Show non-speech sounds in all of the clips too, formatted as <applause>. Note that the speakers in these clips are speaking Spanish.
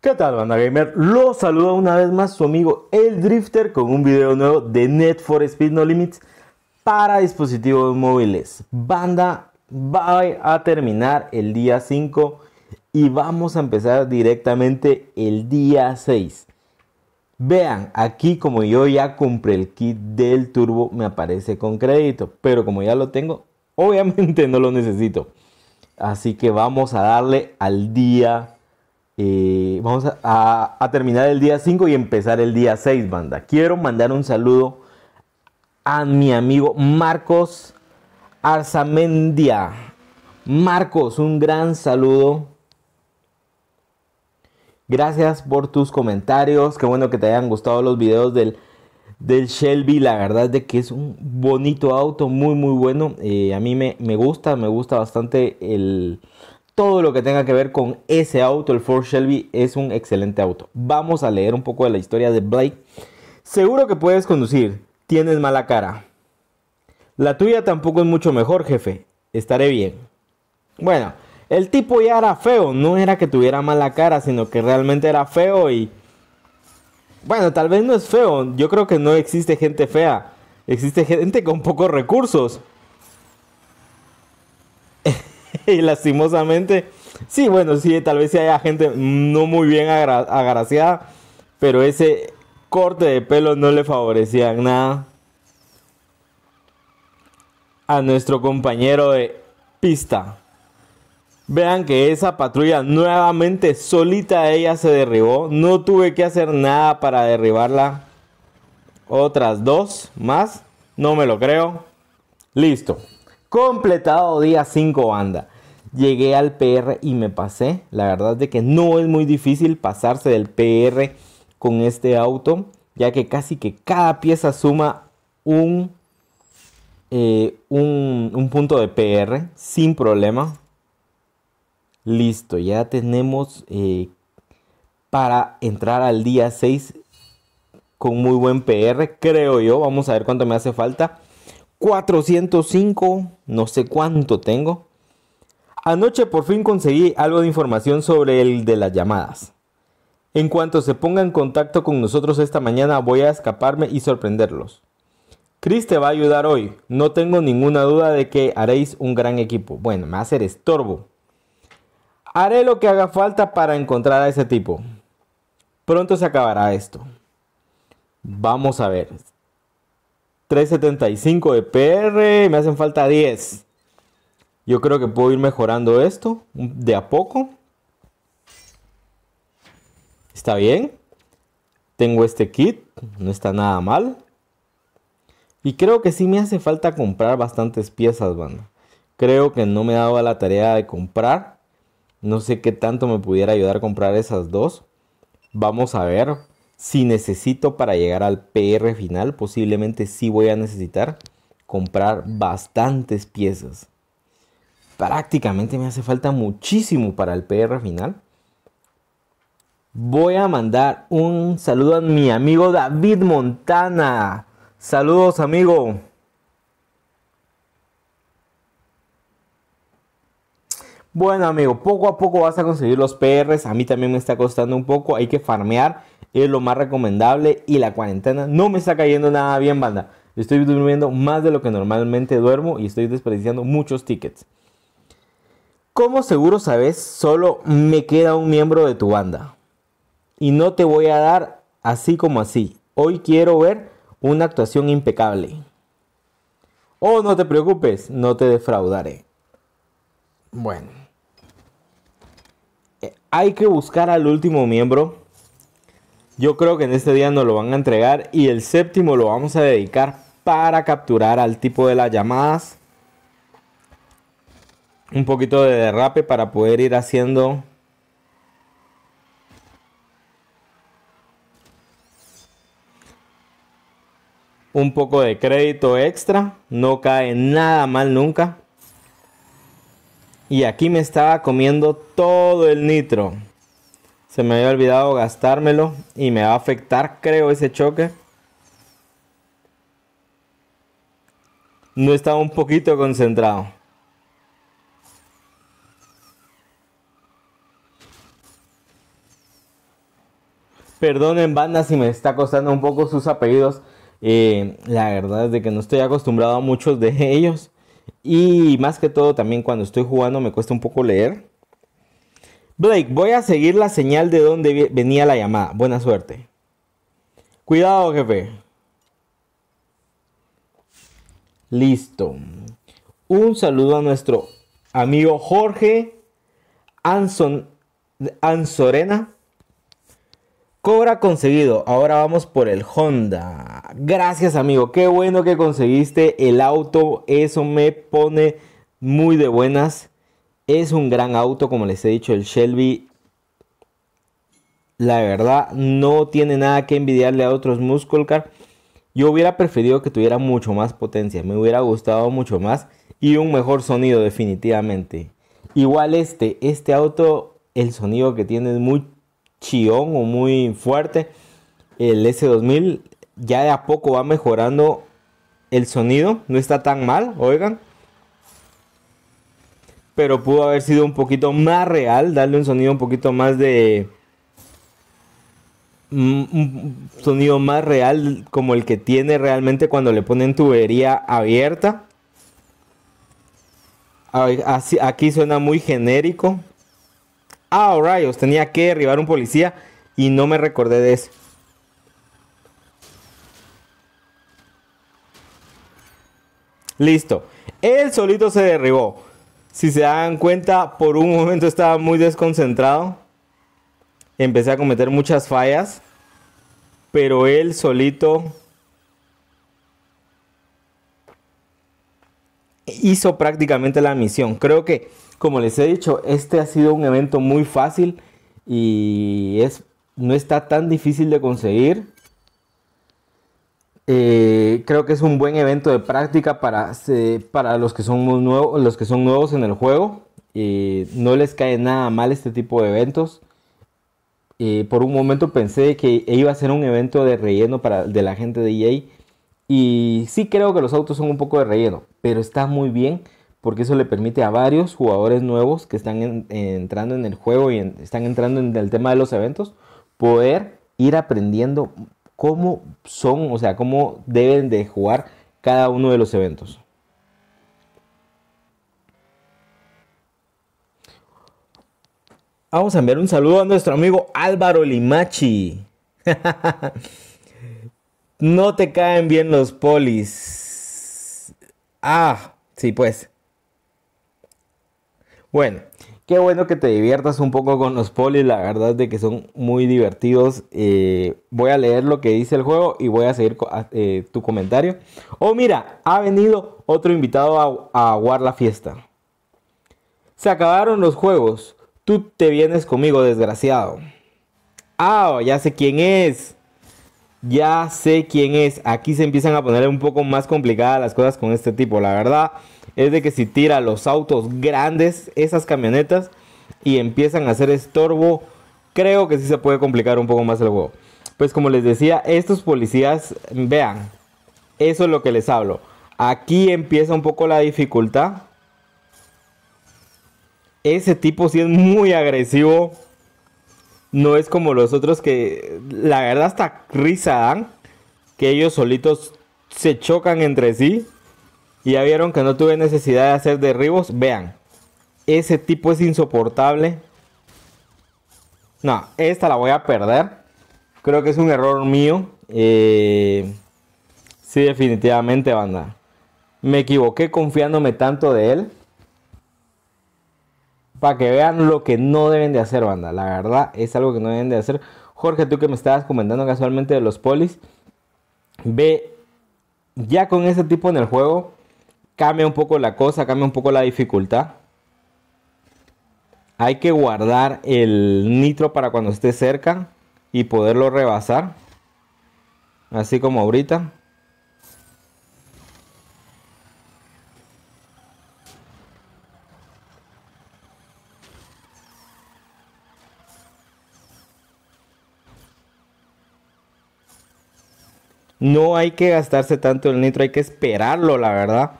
¿Qué tal banda gamer? Los saluda una vez más su amigo El Drifter con un video nuevo de Net for Speed No Limits para dispositivos móviles. Banda va a terminar el día 5 y vamos a empezar directamente el día 6. Vean, aquí como yo ya compré el kit del turbo me aparece con crédito, pero como ya lo tengo, <laughs> obviamente no lo necesito. Así que vamos a darle al día eh, vamos a, terminar el día 5 y empezar el día 6, banda. Quiero mandar un saludo a mi amigo Marcos Arzamendia. Marcos, un gran saludo. Gracias por tus comentarios. Qué bueno que te hayan gustado los videos del, Shelby. La verdad es de que es un bonito auto, muy, muy bueno. Eh, a mí me gusta, me gusta bastante el, todo lo que tenga que ver con ese auto, el Ford Shelby, es un excelente auto. Vamos a leer un poco de la historia de Blake. Seguro que puedes conducir, tienes mala cara. La tuya tampoco es mucho mejor, jefe. Estaré bien. Bueno, el tipo ya era feo, no era que tuviera mala cara, sino que realmente era feo y... Bueno, tal vez no es feo, yo creo que no existe gente fea, existe gente con pocos recursos. <laughs> y lastimosamente, sí, bueno, sí, tal vez haya gente no muy bien agraciada, pero ese corte de pelo no le favorecía nada a nuestro compañero de pista. Vean que esa patrulla nuevamente solita ella se derribó. No tuve que hacer nada para derribarla. Otras dos más. No me lo creo. Listo. Completado día 5 banda llegué al PR y me pasé. La verdad es de que no es muy difícil pasarse del PR con este auto, ya que casi que cada pieza suma un, eh, un, punto de PR sin problema. Listo, ya tenemos eh, para entrar al día 6 con muy buen PR, creo yo. Vamos a ver cuánto me hace falta. 405, no sé cuánto tengo. Anoche por fin conseguí algo de información sobre el de las llamadas. En cuanto se ponga en contacto con nosotros esta mañana voy a escaparme y sorprenderlos. Chris te va a ayudar hoy. No tengo ninguna duda de que haréis un gran equipo. Bueno, me va a hacer estorbo. Haré lo que haga falta para encontrar a ese tipo. Pronto se acabará esto. Vamos a ver. 375 de PR. Me hacen falta 10. Yo creo que puedo ir mejorando esto de a poco. Está bien. Tengo este kit, no está nada mal. Y creo que sí me hace falta comprar bastantes piezas, banda. Creo que no me daba la tarea de comprar. No sé qué tanto me pudiera ayudar a comprar esas dos. Vamos a ver si necesito para llegar al PR final. Posiblemente sí voy a necesitar comprar bastantes piezas prácticamente me hace falta muchísimo para el PR final. Voy a mandar un saludo a mi amigo David Montana. Saludos, amigo. Bueno, amigo, poco a poco vas a conseguir los PRs. A mí también me está costando un poco. Hay que farmear. Es lo más recomendable. Y la cuarentena no me está cayendo nada bien, banda. Estoy durmiendo más de lo que normalmente duermo y estoy desperdiciando muchos tickets. Como seguro sabes, solo me queda un miembro de tu banda. Y no te voy a dar así como así. Hoy quiero ver una actuación impecable. Oh, no te preocupes, no te defraudaré. Bueno. Eh, hay que buscar al último miembro. Yo creo que en este día nos lo van a entregar y el séptimo lo vamos a dedicar para capturar al tipo de las llamadas un poquito de derrape para poder ir haciendo un poco de crédito extra. No cae nada mal nunca. Y aquí me estaba comiendo todo el nitro. Se me había olvidado gastármelo y me va a afectar, creo, ese choque. No estaba un poquito concentrado. Perdonen, banda, si me está costando un poco sus apellidos. Eh, la verdad es de que no estoy acostumbrado a muchos de <laughs> ellos. Y más que todo, también cuando estoy jugando me cuesta un poco leer. Blake, voy a seguir la señal de donde venía la llamada. Buena suerte. Cuidado, jefe. Listo. Un saludo a nuestro amigo Jorge Anson, Ansorena Cobra conseguido, ahora vamos por el Honda. Gracias amigo, qué bueno que conseguiste el auto, eso me pone muy de buenas. Es un gran auto, como les he dicho, el Shelby. La verdad, no tiene nada que envidiarle a otros Muscle Car. Yo hubiera preferido que tuviera mucho más potencia, me hubiera gustado mucho más y un mejor sonido definitivamente. Igual este, este auto, el sonido que tiene es muy chillón o muy fuerte. El S2000 ya de a poco va mejorando el sonido. No está tan mal, oigan. Pero pudo haber sido un poquito más real. Darle un sonido un poquito más de... Mm, un sonido más real como el que tiene realmente cuando le ponen tubería abierta. Aquí suena muy genérico. Ah, oh, tenía que derribar un policía y no me recordé de eso. Listo. Él solito se derribó. Si se dan cuenta, por un momento estaba muy desconcentrado. Empecé a cometer muchas fallas. Pero él solito hizo prácticamente la misión. Creo que como les he dicho, este ha sido un evento muy fácil y es, no está tan difícil de conseguir. Eh, creo que es un buen evento de práctica para, para los, que son nuevos, los que son nuevos en el juego. Eh, no les cae nada mal este tipo de eventos. Eh, por un momento pensé que iba a ser un evento de relleno para, de la gente de EA. Y sí creo que los autos son un poco de relleno, pero está muy bien porque eso le permite a varios jugadores nuevos que están entrando en el juego y están entrando en el tema de los eventos, poder ir aprendiendo cómo son, o sea, cómo deben de jugar cada uno de los eventos. Vamos a enviar un saludo a nuestro amigo Álvaro Limachi. <laughs> no te caen bien los polis. Ah, sí, pues. Bueno, qué bueno que te diviertas un poco con los polis, la verdad es de que son muy divertidos. Eh, voy a leer lo que dice el juego y voy a seguir eh, tu comentario. Oh, mira, ha venido otro invitado a, a aguar la fiesta. Se acabaron los juegos. Tú te vienes conmigo, desgraciado. Ah, ya sé quién es. Ya sé quién es. Aquí se empiezan a poner un poco más complicadas las cosas con este tipo, la verdad es de que si tira los autos grandes, esas camionetas, y empiezan a hacer estorbo, creo que sí se puede complicar un poco más el juego. Pues como les decía, estos policías, vean, eso es lo que les hablo. Aquí empieza un poco la dificultad. Ese tipo sí es muy agresivo. No es como los otros que la verdad hasta risa dan. Que ellos solitos se chocan entre sí. Y ya vieron que no tuve necesidad de hacer derribos. Vean, ese tipo es insoportable. No, esta la voy a perder. Creo que es un error mío. Eh, sí, definitivamente, banda. Me equivoqué confiándome tanto de él. Para que vean lo que no deben de hacer, banda. La verdad es algo que no deben de hacer. Jorge, tú que me estabas comentando casualmente de los polis. Ve, ya con ese tipo en el juego, cambia un poco la cosa, cambia un poco la dificultad. Hay que guardar el nitro para cuando esté cerca y poderlo rebasar. Así como ahorita. No hay que gastarse tanto el nitro, hay que esperarlo, la verdad.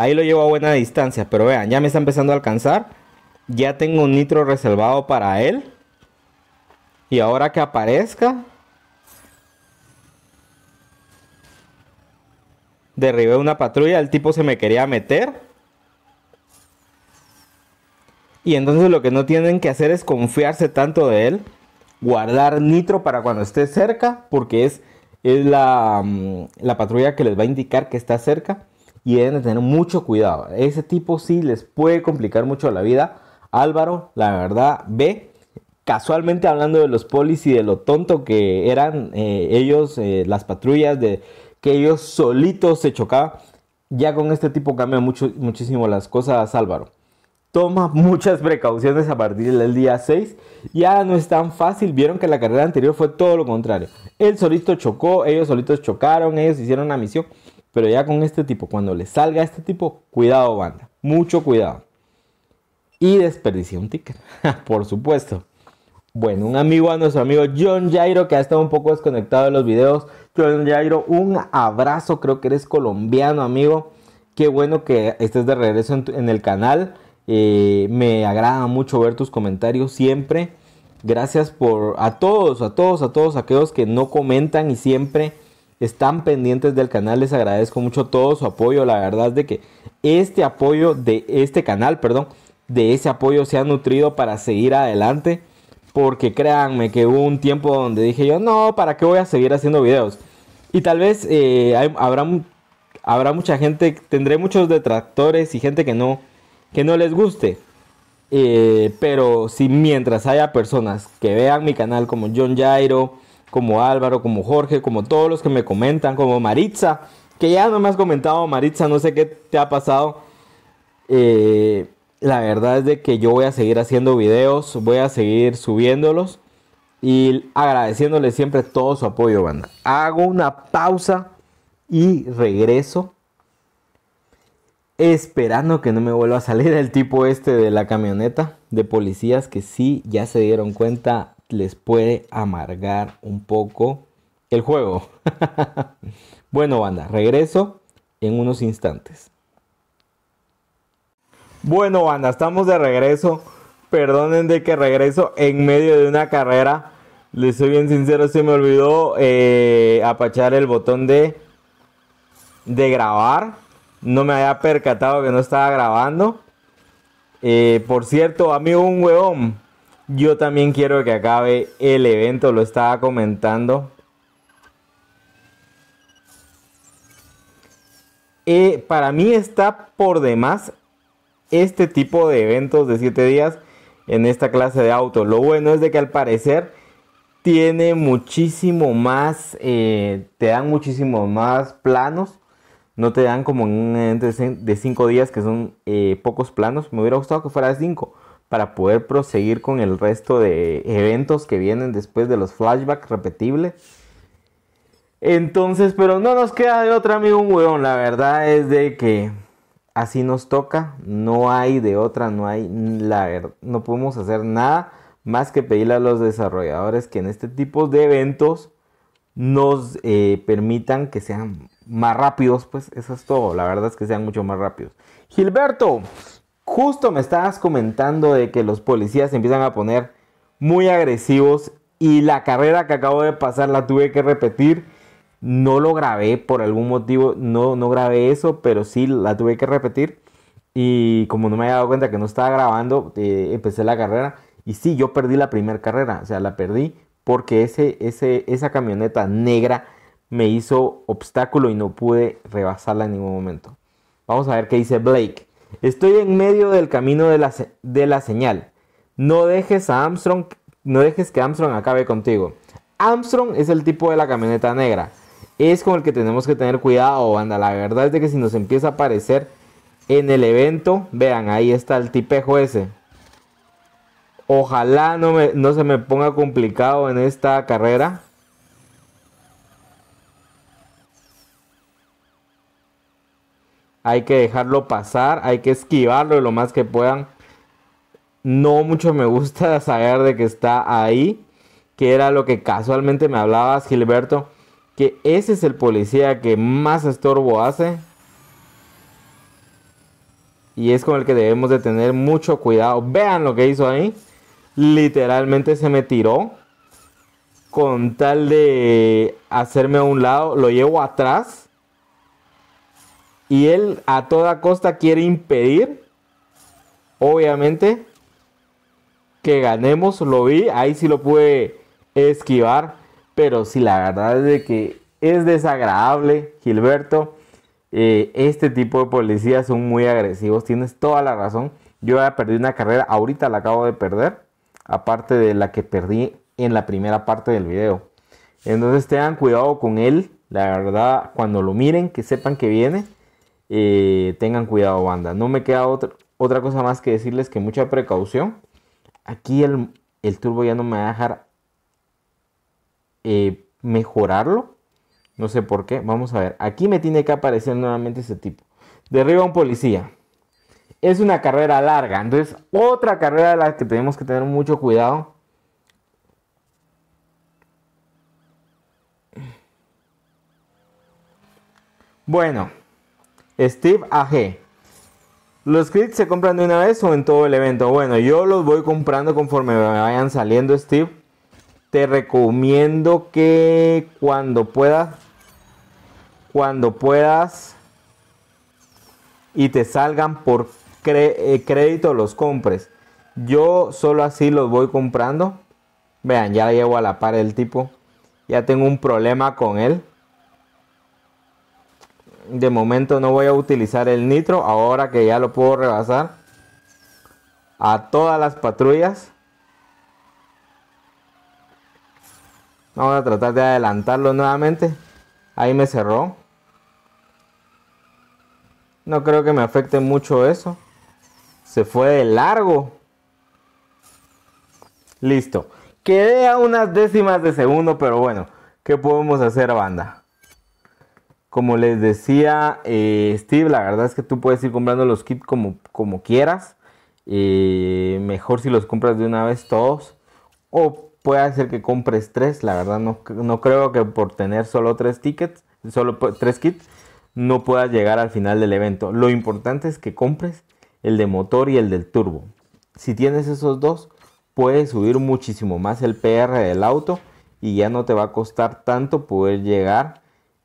Ahí lo llevo a buena distancia, pero vean, ya me está empezando a alcanzar. Ya tengo un nitro reservado para él. Y ahora que aparezca, derribé una patrulla, el tipo se me quería meter. Y entonces lo que no tienen que hacer es confiarse tanto de él, guardar nitro para cuando esté cerca, porque es, mm, la patrulla que les va a indicar que está cerca y deben tener mucho cuidado. Ese tipo sí les puede complicar mucho la vida. Álvaro, la verdad, ve, casualmente hablando de los polis y de lo tonto que eran eh, ellos, eh, las patrullas, de que ellos solitos se chocaban. Ya con este tipo cambian mucho, muchísimo las cosas, Álvaro. Toma muchas precauciones a partir del día 6. Ya no es tan fácil. Vieron que la carrera anterior fue todo lo contrario. Él solito chocó, ellos solitos chocaron, ellos hicieron una misión. Pero ya con este tipo, cuando le salga a este tipo, cuidado banda, mucho cuidado. Y desperdició un ticket, <laughs> por supuesto. Bueno, un amigo a nuestro amigo John Jairo, que ha estado un poco desconectado de los videos. John Jairo, un abrazo, creo que eres colombiano, amigo. Qué bueno que estés de regreso en, el canal. Eh, me agrada mucho ver tus comentarios siempre. Gracias por a todos, a todos, a todos aquellos que no comentan y siempre están pendientes del canal. Les agradezco mucho todo su apoyo. La verdad es de que este apoyo de este canal, perdón, de ese apoyo se ha nutrido para seguir adelante. Porque créanme que hubo un tiempo donde dije yo, no, ¿para qué voy a seguir haciendo videos? Y tal vez eh, habrá, habrá mucha gente, tendré muchos detractores y gente que no, que no les guste. Eh, pero si mientras haya personas que vean mi canal como John Jairo, como Álvaro, como Jorge, como todos los que me comentan, como Maritza, que ya no me has comentado, Maritza, no sé qué te ha pasado. Eh, la verdad es de que yo voy a seguir haciendo videos, voy a seguir subiéndolos y agradeciéndoles siempre todo su apoyo, banda. Hago una pausa y regreso. Esperando que no me vuelva a salir el tipo este de la camioneta de policías que sí ya se dieron cuenta les puede amargar un poco el juego. <laughs> bueno, banda, regreso en unos instantes. Bueno, banda, estamos de regreso. Perdonen de que regreso en medio de una carrera. Les soy bien sincero, se me olvidó eh, apachar el botón de, de grabar. No me había percatado que no estaba grabando. Eh, por cierto, a mí un huevón yo también quiero que acabe el evento, lo estaba comentando. Eh, para mí está por demás este tipo de eventos de 7 días en esta clase de auto. Lo bueno es de que al parecer tiene muchísimo más, eh, te dan muchísimo más planos. No te dan como en un evento de 5 días que son eh, pocos planos. Me hubiera gustado que fuera de 5 para poder proseguir con el resto de eventos que vienen después de los flashbacks repetibles. Entonces, pero no nos queda de otra, amigo, un huevón. La verdad es de que así nos toca. No hay de otra, no hay, la no podemos hacer nada más que pedirle a los desarrolladores que en este tipo de eventos nos eh, permitan que sean más rápidos. Pues eso es todo. La verdad es que sean mucho más rápidos. Gilberto, Justo me estabas comentando de que los policías se empiezan a poner muy agresivos y la carrera que acabo de pasar la tuve que repetir. No lo grabé por algún motivo, no, no grabé eso, pero sí la tuve que repetir. Y como no me había dado cuenta que no estaba grabando, eh, empecé la carrera. Y sí, yo perdí la primera carrera, o sea, la perdí porque ese, ese, esa camioneta negra me hizo obstáculo y no pude rebasarla en ningún momento. Vamos a ver qué dice Blake. Estoy en medio del camino de la, de la señal. No dejes a Armstrong, no dejes que Armstrong acabe contigo. Armstrong es el tipo de la camioneta negra. Es con el que tenemos que tener cuidado, banda. La verdad es de que si nos empieza a aparecer en el evento, vean, ahí está el tipejo ese. Ojalá no, me, no se me ponga complicado en esta carrera. hay que dejarlo pasar, hay que esquivarlo lo más que puedan. No mucho me gusta <laughs> saber de que está ahí, que era lo que casualmente me hablabas, Gilberto, que ese es el policía que más estorbo hace. Y es con el que debemos de tener mucho cuidado. Vean lo que hizo ahí. Literalmente se me tiró. Con tal de hacerme a un lado, lo llevo atrás y él a toda costa quiere impedir, obviamente, que ganemos. Lo vi, ahí sí lo pude esquivar. Pero si la verdad es que es desagradable, Gilberto. Eh, este tipo de policías son muy agresivos, tienes toda la razón. Yo ya perdí una carrera, ahorita la acabo de perder, aparte de la que perdí en la primera parte del video. Entonces tengan cuidado con él, la verdad, cuando lo miren, que sepan que viene. Eh, tengan cuidado, banda. No me queda otra, otra cosa más que decirles que mucha precaución. Aquí el, turbo ya no me va a dejar eh, mejorarlo. No sé por qué. Vamos a ver. Aquí me tiene que aparecer nuevamente ese tipo. Derriba un policía. Es una carrera larga. Entonces, otra carrera de la que tenemos que tener mucho cuidado. Bueno. Steve AG. Los crits se compran de una vez o en todo el evento. Bueno, yo los voy comprando conforme me vayan saliendo, Steve. Te recomiendo que cuando puedas, cuando puedas y te salgan por eh, crédito los compres. Yo solo así los voy comprando. Vean, ya llevo a la par el tipo. Ya tengo un problema con él de momento no voy a utilizar el nitro ahora que ya lo puedo rebasar a todas las patrullas vamos a tratar de adelantarlo nuevamente ahí me cerró no creo que me afecte mucho eso se fue de largo listo quedé a unas décimas de segundo pero bueno ¿qué podemos hacer banda? Como les decía eh, Steve, la verdad es que tú puedes ir comprando los kits como, como quieras. Eh, mejor si los compras de una vez todos. O puede ser que compres tres. La verdad no, no creo que por tener solo tres tickets, solo tres kits, no puedas llegar al final del evento. Lo importante es que compres el de motor y el del turbo. Si tienes esos dos, puedes subir muchísimo más el PR del auto y ya no te va a costar tanto poder llegar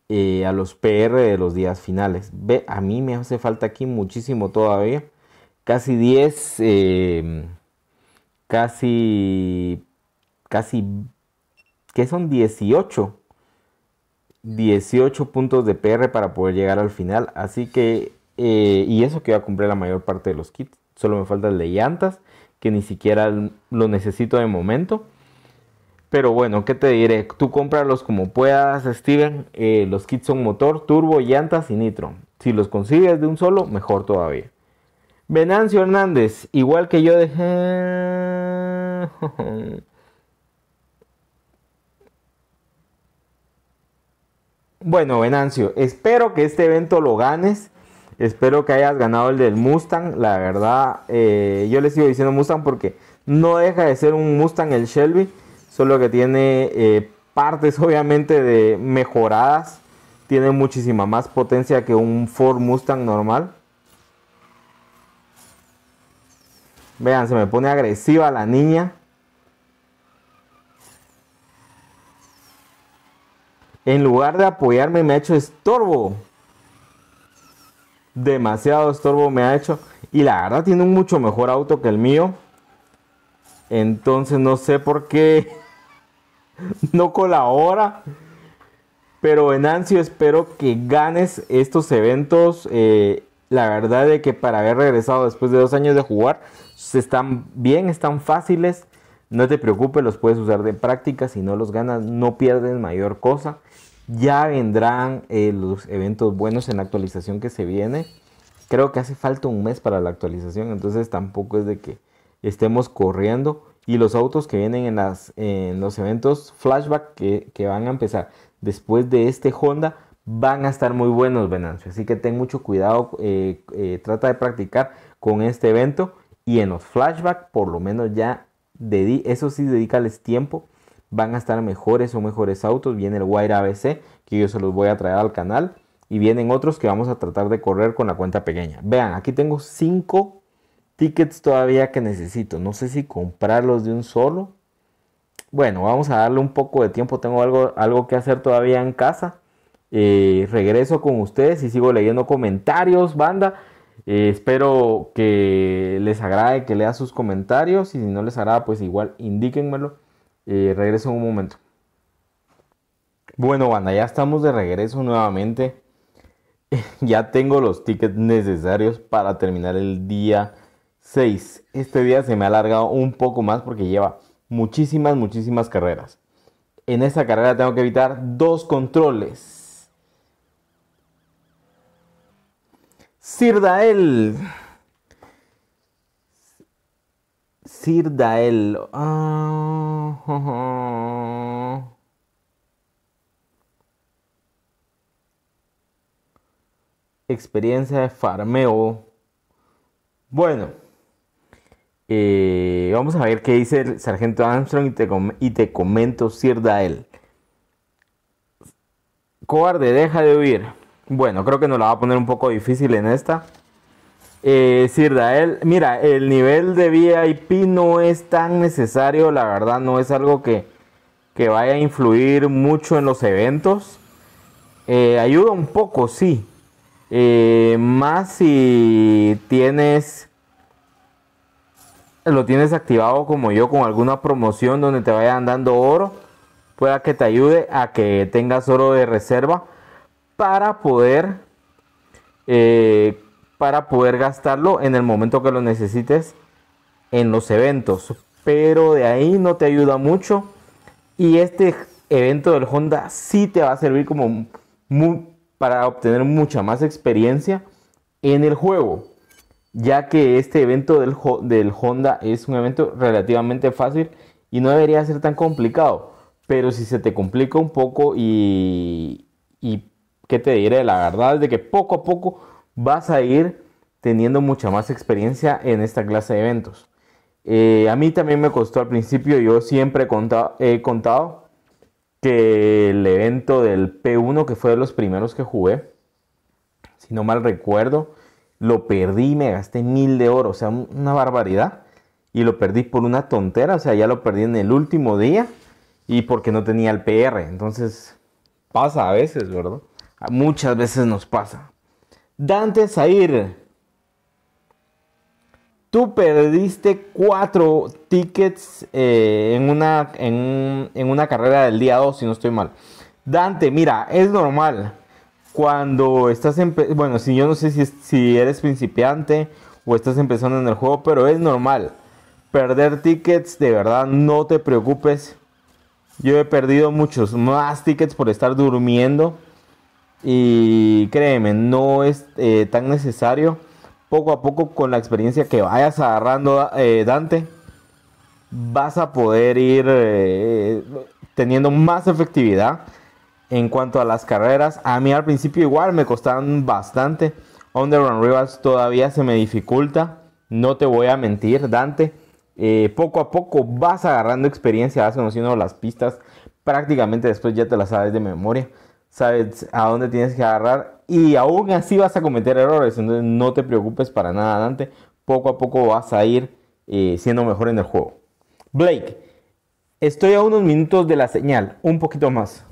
eh, a los PR de los días finales. Ve, a mí me hace falta aquí muchísimo todavía. Casi 10, em, casi, casi, que son 18. 18 puntos de PR para poder llegar al final. Así que, eh, y eso que a cumplir la mayor parte de los kits. Solo me faltan el llantas, que ni siquiera lo necesito de momento. Pero bueno, ¿qué te diré? Tú cómpralos como puedas, Steven. Eh, los kits son motor, turbo, llantas y nitro. Si los consigues de un solo, mejor todavía. Venancio Hernández, igual que yo dejé... <laughs> Bueno, Venancio, espero que este evento lo ganes. Espero que hayas ganado el del Mustang. La verdad, eh, yo le sigo diciendo Mustang porque no deja de ser un Mustang el Shelby solo que tiene eh, partes <laughs> obviamente de mejoradas, tiene muchísima más potencia que un Ford Mustang normal. Vean, se me pone agresiva la niña. En lugar de apoyarme me ha hecho estorbo. Demasiado estorbo me ha hecho. Y la verdad tiene un mucho mejor auto que el mío. Entonces no sé por qué <laughs> <laughs> no colabora. Pero Venancio, espero que ganes estos eventos. Eh, la verdad de que para haber regresado después de dos años de jugar, están bien, están fáciles. No te preocupes, los puedes usar de práctica. Si no los ganas, no pierdes mayor cosa. Ya vendrán eh, los eventos buenos en la actualización que se viene. Creo que hace falta un mes para la actualización, entonces tampoco es de que estemos corriendo y los autos que vienen en, las, los eventos flashback que, van a empezar después de este Honda van a estar muy buenos, Venancio. Así que ten mucho cuidado, eh, eh, trata de practicar con este evento y en los flashback por lo menos ya, eso sí, dedícales tiempo. Van a estar mejores o mejores autos. Viene el Wire ABC, que yo se los voy a traer al canal. Y vienen otros que vamos a tratar de correr con la cuenta pequeña. Vean, aquí tengo cinco tickets todavía que necesito. No sé si comprarlos de un solo. Bueno, vamos a darle un poco de tiempo. Tengo algo, algo que hacer todavía en casa. Eh, regreso con ustedes y sigo leyendo comentarios, banda. Eh, espero que les agrade, que lea sus comentarios y si no les agrada, pues igual indíquenmelo. Eh, regreso en un momento. Bueno, banda, ya estamos de regreso nuevamente. <laughs> ya tengo los tickets necesarios para terminar el día 6. Este día se me ha alargado un poco más porque lleva muchísimas, muchísimas carreras. En esta carrera tengo que evitar dos controles. Sirdael. Sirdael. Ah, <laughs> Experiencia de farmeo. Bueno. Eh, vamos a ver qué dice el sargento Armstrong y te, comento, Sir Dael. Cobarde, deja de huir. Bueno, creo que nos la va a poner un poco difícil en esta. Eh, Sir Dael, mira, el nivel de VIP no es tan necesario, la verdad no es algo que, vaya a influir mucho en los eventos. Eh, ayuda un poco, sí. Eh, más si tienes lo tienes activado como yo con alguna promoción donde te vayan dando oro, pueda que te ayude a que tengas oro de reserva para poder eh, para poder gastarlo en el momento que lo necesites en los eventos. Pero de ahí no te ayuda mucho y este evento del Honda sí te va a servir como para obtener mucha más experiencia en el juego ya que este evento del, Honda es un evento relativamente fácil y no debería ser tan complicado. Pero si se te complica un poco y, que te diré? La verdad es de que poco a poco vas a ir teniendo mucha más experiencia en esta clase de eventos. Eh, a mí también me costó al principio, yo siempre contado, he contado que el evento del P1, que fue de los primeros que jugué, si no mal recuerdo, lo perdí, me gasté mil de oro, o sea, una barbaridad. Y lo perdí por una tontera, o sea, ya lo perdí en el último día y porque no tenía el PR. Entonces, pasa a veces, ¿verdad? Muchas veces nos pasa. Dante Zair, tú perdiste cuatro tickets eh, en, una, en, en una carrera del día 2, si no estoy mal. Dante, mira, es normal cuando estás, bueno, si yo no sé si, eres principiante o estás empezando en el juego, pero es normal. Perder tickets, de verdad, no te preocupes. Yo he perdido muchos más tickets por estar durmiendo. Y créeme, no es eh, tan necesario. Poco a poco, con la experiencia que vayas agarrando, eh, Dante, vas a poder ir eh, teniendo más efectividad en cuanto a las carreras, a mí al principio igual me costaron bastante. Underground Rivals todavía se me dificulta. No te voy a mentir, Dante. Eh, poco a poco vas agarrando experiencia, vas conociendo las pistas. Prácticamente después ya te las sabes de memoria. Sabes a dónde tienes que agarrar. Y aún así vas a cometer errores. Entonces no te preocupes para nada, Dante. Poco a poco vas a ir eh, siendo mejor en el juego. Blake, estoy a unos minutos de la señal. Un poquito más.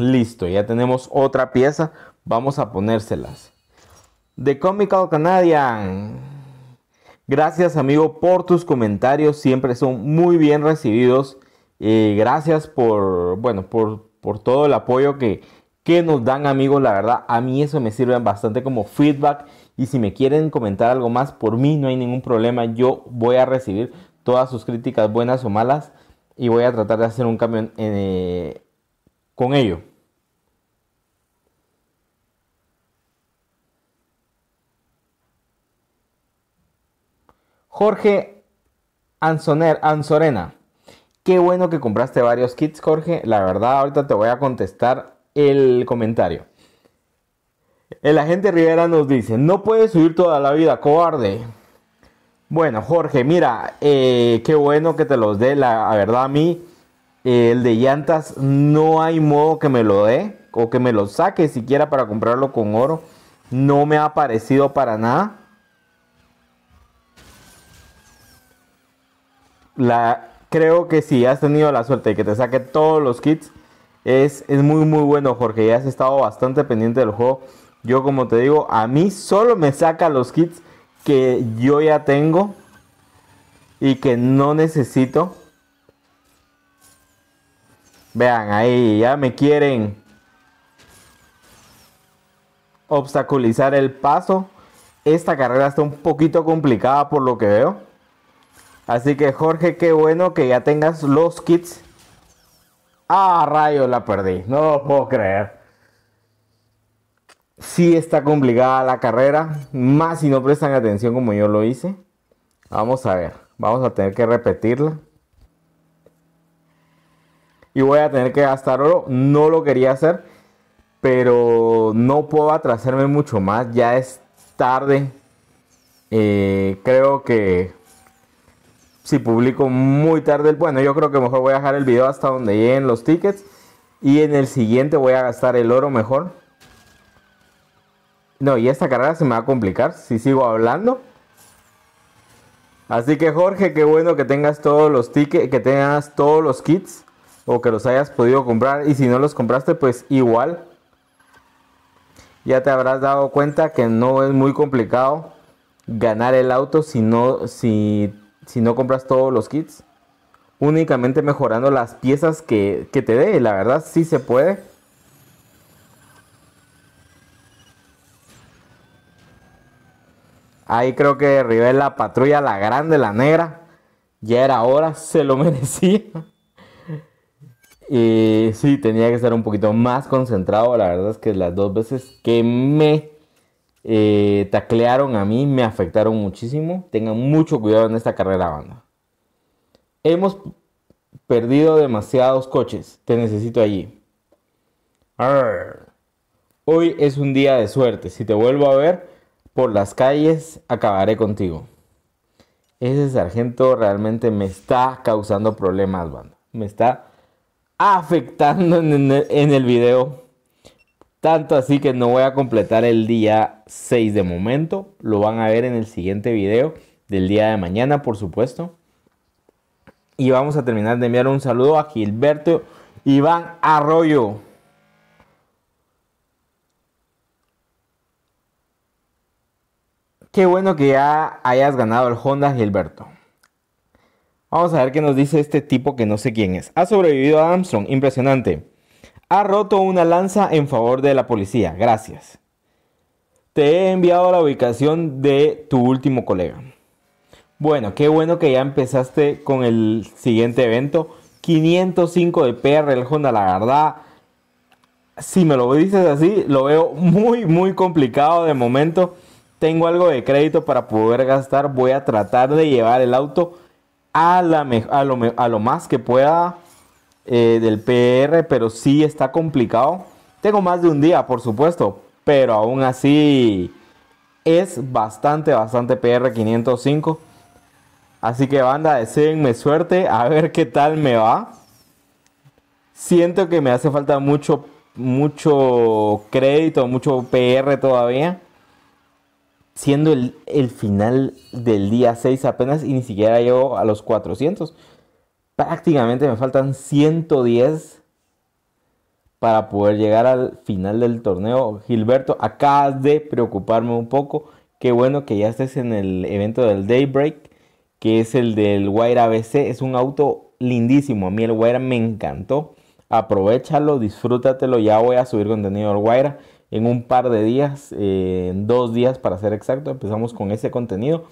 Listo, ya tenemos otra pieza. Vamos a ponérselas. The Comical Canadian. Gracias amigo por tus comentarios. Siempre son muy bien recibidos. Eh, gracias por, bueno, por, todo el apoyo que, nos dan amigos. La verdad, a mí eso me sirve bastante como feedback. Y si me quieren comentar algo más, por mí no hay ningún problema. Yo voy a recibir todas sus críticas, buenas o malas, y voy a tratar de hacer un cambio eh, con ello. Jorge Anzorena Ansorena. Qué bueno que compraste varios kits, Jorge. La verdad, ahorita te voy a contestar el comentario. El agente Rivera nos dice, no puedes subir toda la vida, cobarde. Bueno, Jorge, mira, eh, qué bueno que te los dé. La, verdad, a mí, eh, el de llantas, no hay modo que me lo dé o que me lo saque siquiera para comprarlo con oro. No me ha parecido para nada. la, creo que si has tenido la suerte de que te saque todos los kits, es, es muy muy bueno Porque ya has estado bastante pendiente del juego. Yo como te digo, a mí solo me saca los kits que yo ya tengo y que no necesito. Vean, ahí ya me quieren obstaculizar el paso. Esta carrera está un poquito complicada por lo que veo. Así que Jorge, qué bueno que ya tengas los kits. Ah, rayo, la perdí. No lo puedo creer. Sí está complicada la carrera, más si no prestan atención como yo lo hice. Vamos a ver, vamos a tener que repetirla. Y voy a tener que gastar oro. No lo quería hacer, pero no puedo atrasarme mucho más. Ya es tarde. Eh, creo que si publico muy tarde el... Bueno, yo creo que mejor voy a dejar el video hasta donde lleguen los tickets. Y en el siguiente voy a gastar el oro mejor. No, y esta carrera se me va a complicar si sigo hablando. Así que Jorge, qué bueno que tengas todos los tickets, que tengas todos los kits o que los hayas podido comprar. Y si no los compraste, pues igual. Ya te habrás dado cuenta que no es muy complicado ganar el auto si, no, si si no compras todos los kits, únicamente mejorando las piezas que, te dé. La verdad, sí se puede. Ahí creo que derribé la patrulla, la grande, la negra. Ya era hora, <laughs> se lo merecía. Y sí, tenía que estar un poquito más concentrado. La verdad es que las dos veces que me eh, taclearon a mí, me afectaron muchísimo. Tengan mucho cuidado en esta carrera banda. Hemos perdido demasiados coches. Te necesito allí. Hoy es un día de suerte. Si te vuelvo a ver por las calles, acabaré contigo. Ese sargento realmente me está causando problemas, banda. Me está afectando en el video tanto así que no voy a completar el día 6 de momento. Lo van a ver en el siguiente video del día de mañana, por supuesto. Y vamos a terminar de enviar un saludo a Gilberto Iván Arroyo. Qué bueno que ya hayas ganado el Honda, Gilberto. Vamos a ver qué nos dice este tipo que no sé quién es. Ha sobrevivido a Armstrong, impresionante ha roto una lanza en favor de la policía. Gracias. Te he enviado la ubicación de tu último colega. Bueno, qué bueno que ya empezaste con el siguiente evento. 505 de PR, el Honda, la Si me lo dices así, lo veo muy, muy complicado de momento. Tengo algo de crédito para poder gastar. Voy a tratar de llevar el auto lo, a lo más que pueda eh, del PR, pero sí está complicado. Tengo más de un día, por supuesto, pero aún así es bastante, bastante PR 505. Así que banda, deseenme suerte, a ver qué tal me va. Siento que me hace falta mucho, mucho crédito, mucho PR todavía. Siendo el, el final del día 6 apenas y ni siquiera llego a los 400 prácticamente me faltan 110 para poder llegar al final del torneo. Gilberto, acabas de preocuparme un poco. Qué bueno que ya estés en el evento del Daybreak, que es el del Wire ABC. Es un auto lindísimo. A mí el wire me encantó. Aprovechalo, disfrútatelo. Ya voy a subir contenido al Wire en un par de días, eh, en dos días para ser exacto. Empezamos con ese contenido.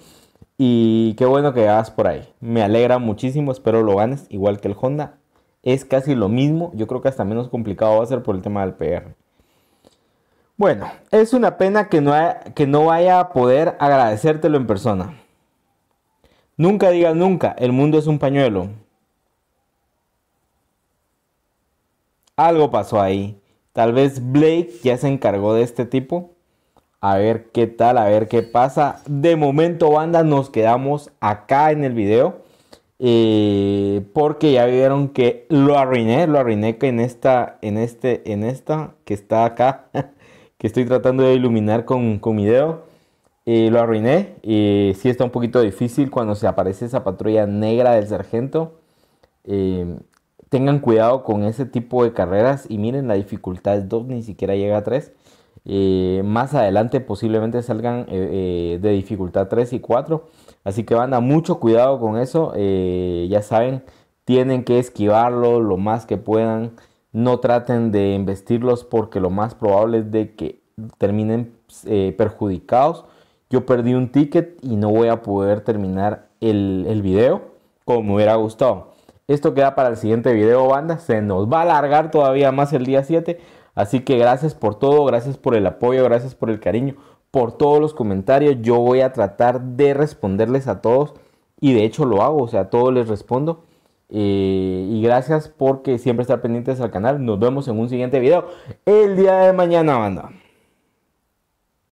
Y qué bueno que hagas por ahí. Me alegra muchísimo, espero lo ganes, igual que el Honda. Es casi lo mismo, yo creo que hasta menos complicado va a ser por el tema del PR. Bueno, es una pena que no, que no vaya a poder agradecértelo en persona. Nunca digas nunca, el mundo es un pañuelo. Algo pasó ahí. Tal vez Blake ya se encargó de este tipo a ver qué tal, a ver qué pasa. De momento, banda, nos quedamos acá en el video. Eh, porque ya vieron que lo arruiné, lo arruiné en esta, en este, en esta que está acá, <laughs> que estoy tratando de iluminar con, con mi dedo. Eh, lo arruiné. y eh, sí está un poquito difícil cuando se aparece esa patrulla negra del sargento. tengan cuidado con ese tipo de carreras y miren la dificultad es ni siquiera llega a 3. Eh, más adelante posiblemente salgan eh, eh, de dificultad 3 y 4. Así que banda, mucho cuidado con eso. ya saben, tienen que esquivarlo lo más que puedan. No traten de investirlos porque lo más probable es de que terminen perjudicados. Yo perdí un ticket y no voy a poder terminar el, el video como me hubiera gustado. Esto queda para el siguiente video, banda. Se nos va a alargar todavía más el día 7 Así que gracias por todo, gracias por el apoyo, gracias por el cariño, por todos los comentarios. Yo voy a tratar de responderles a todos y de hecho lo hago, o sea, a todos les respondo. Eh, y gracias porque siempre estar pendientes al canal. Nos vemos en un siguiente video el día de mañana, banda.